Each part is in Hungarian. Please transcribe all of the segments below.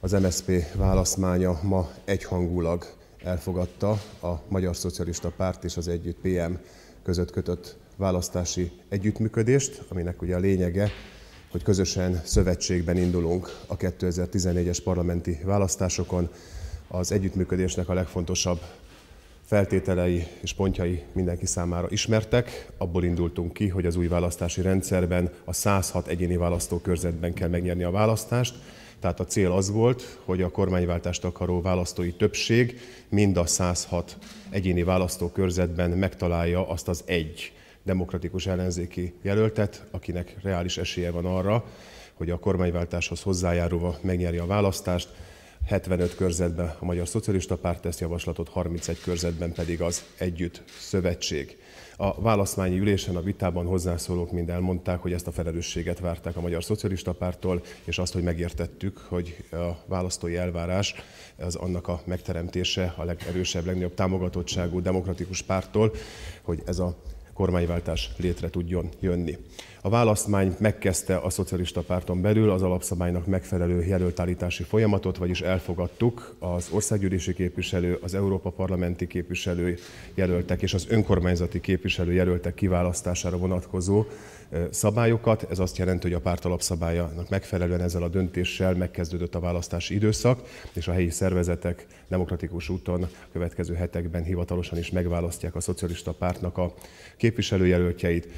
az MSZP válaszmánya ma egyhangulag elfogadta a Magyar Szocialista Párt és az Együtt PM között kötött választási együttműködést, aminek ugye a lényege, hogy közösen szövetségben indulunk a 2014-es parlamenti választásokon. Az együttműködésnek a legfontosabb feltételei és pontjai mindenki számára ismertek. Abból indultunk ki, hogy az új választási rendszerben a 106 egyéni választókörzetben kell megnyerni a választást, tehát a cél az volt, hogy a kormányváltást akaró választói többség mind a 106 egyéni választókörzetben megtalálja azt az egy demokratikus ellenzéki jelöltet, akinek reális esélye van arra, hogy a kormányváltáshoz hozzájárulva megnyeri a választást, 75 körzetben a Magyar Szocialista Párt tesz javaslatot, 31 körzetben pedig az Együtt Szövetség. A válaszmányi ülésen, a vitában hozzászólók mind elmondták, hogy ezt a felelősséget várták a Magyar Szocialista Pártól, és azt, hogy megértettük, hogy a választói elvárás az annak a megteremtése a legerősebb, legnagyobb támogatottságú demokratikus párttól, hogy ez a kormányváltás létre tudjon jönni. A választmány megkezdte a szocialista párton belül az alapszabálynak megfelelő jelöltállítási folyamatot, vagyis elfogadtuk az országgyűlési képviselő, az Európa Parlamenti képviselő jelöltek és az önkormányzati képviselő jelöltek kiválasztására vonatkozó szabályokat. Ez azt jelenti, hogy a párt alapszabályának megfelelően ezzel a döntéssel megkezdődött a választási időszak, és a helyi szervezetek demokratikus úton a következő hetekben hivatalosan is megválasztják a szocialista pártnak a képviselőjelöltjeit.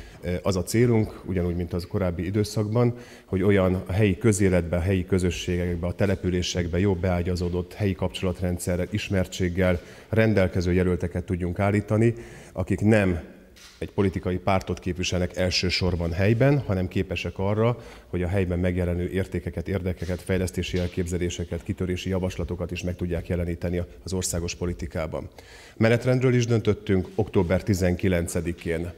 Az a célunk, ugyanúgy, mint az korábbi időszakban, hogy olyan a helyi közéletbe, a helyi közösségekbe, a településekbe jobb beágyazódott helyi kapcsolatrendszerrel, ismertséggel rendelkező jelölteket tudjunk állítani, akik nem egy politikai pártot képviselnek elsősorban helyben, hanem képesek arra, hogy a helyben megjelenő értékeket, érdekeket, fejlesztési elképzeléseket, kitörési javaslatokat is meg tudják jeleníteni az országos politikában. Menetrendről is döntöttünk október 19-én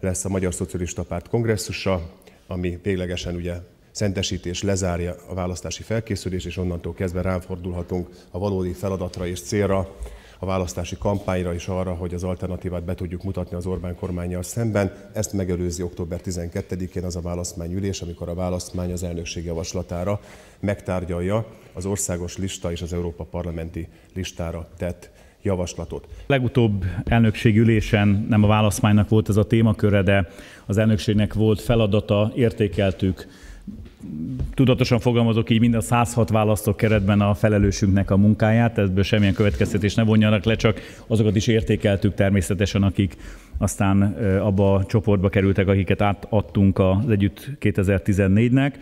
lesz a Magyar Szocialista Párt kongresszusa, ami véglegesen ugye szentesítés lezárja a választási felkészülés, és onnantól kezdve ráfordulhatunk a valódi feladatra és célra, a választási kampányra is arra, hogy az alternatívát be tudjuk mutatni az Orbán kormányjal szemben. Ezt megelőzi október 12-én az a választmányülés, amikor a választmány az elnökség javaslatára megtárgyalja az országos lista és az Európa parlamenti listára tett javaslatot. legutóbb elnökség ülésen nem a válaszmánynak volt ez a témaköre, de az elnökségnek volt feladata, értékeltük tudatosan fogalmazok így mind a 106 választó keretben a felelősünknek a munkáját, ebből semmilyen következtetés ne vonjanak le, csak azokat is értékeltük természetesen, akik aztán abba a csoportba kerültek, akiket átadtunk az együtt 2014-nek,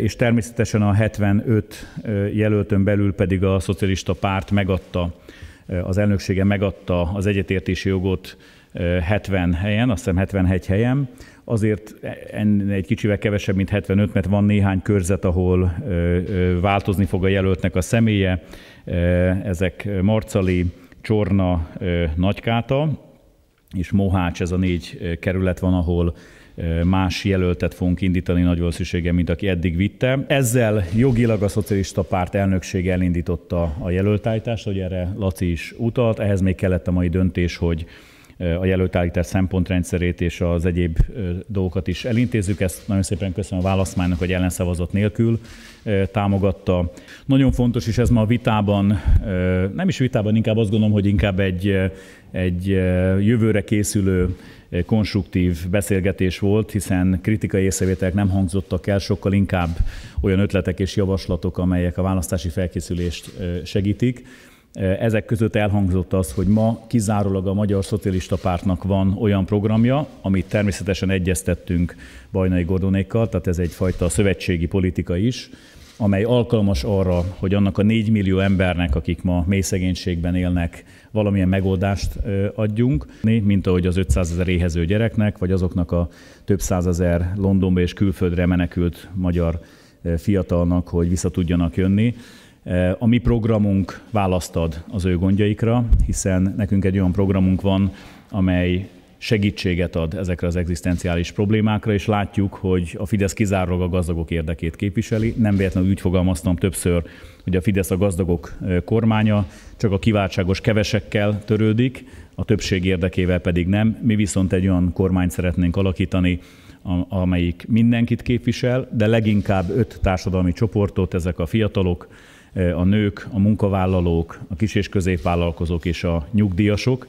és természetesen a 75 jelöltön belül pedig a szocialista párt megadta az elnöksége megadta az egyetértési jogot 70 helyen, azt hiszem 71 helyen, azért egy kicsivel kevesebb, mint 75, mert van néhány körzet, ahol változni fog a jelöltnek a személye, ezek Marcali, Csorna, Nagykáta, és Mohács, ez a négy kerület van, ahol más jelöltet fogunk indítani nagy valószínűséggel, mint aki eddig vitte. Ezzel jogilag a szocialista párt elnöksége elindította a jelöltájtást, hogy erre Laci is utalt. Ehhez még kellett a mai döntés, hogy a jelöltállítás szempontrendszerét és az egyéb dolgokat is elintézzük. Ezt nagyon szépen köszönöm a válaszmánynak, hogy ellenszavazat nélkül támogatta. Nagyon fontos, és ez ma a vitában, nem is vitában, inkább azt gondolom, hogy inkább egy, egy jövőre készülő konstruktív beszélgetés volt, hiszen kritikai észrevételek nem hangzottak el, sokkal inkább olyan ötletek és javaslatok, amelyek a választási felkészülést segítik ezek között elhangzott az, hogy ma kizárólag a Magyar Szocialista Pártnak van olyan programja, amit természetesen egyeztettünk Bajnai Gordonékkal, tehát ez egyfajta szövetségi politika is, amely alkalmas arra, hogy annak a 4 millió embernek, akik ma mély szegénységben élnek, valamilyen megoldást adjunk, mint ahogy az 500 ezer éhező gyereknek, vagy azoknak a több százezer Londonba és külföldre menekült magyar fiatalnak, hogy vissza tudjanak jönni. A mi programunk választad az ő gondjaikra, hiszen nekünk egy olyan programunk van, amely segítséget ad ezekre az egzisztenciális problémákra, és látjuk, hogy a Fidesz kizárólag a gazdagok érdekét képviseli. Nem véletlenül úgy fogalmaztam többször, hogy a Fidesz a gazdagok kormánya, csak a kiváltságos kevesekkel törődik, a többség érdekével pedig nem. Mi viszont egy olyan kormányt szeretnénk alakítani, amelyik mindenkit képvisel, de leginkább öt társadalmi csoportot, ezek a fiatalok, Eh, a nők, a munkavállalók, a kis- és középvállalkozók és a nyugdíjasok.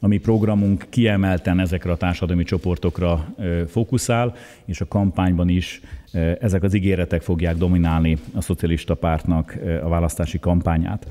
A mi programunk kiemelten ezekre a társadalmi csoportokra eh, fókuszál, és a kampányban is eh, ezek az ígéretek fogják dominálni a szocialista pártnak a választási kampányát.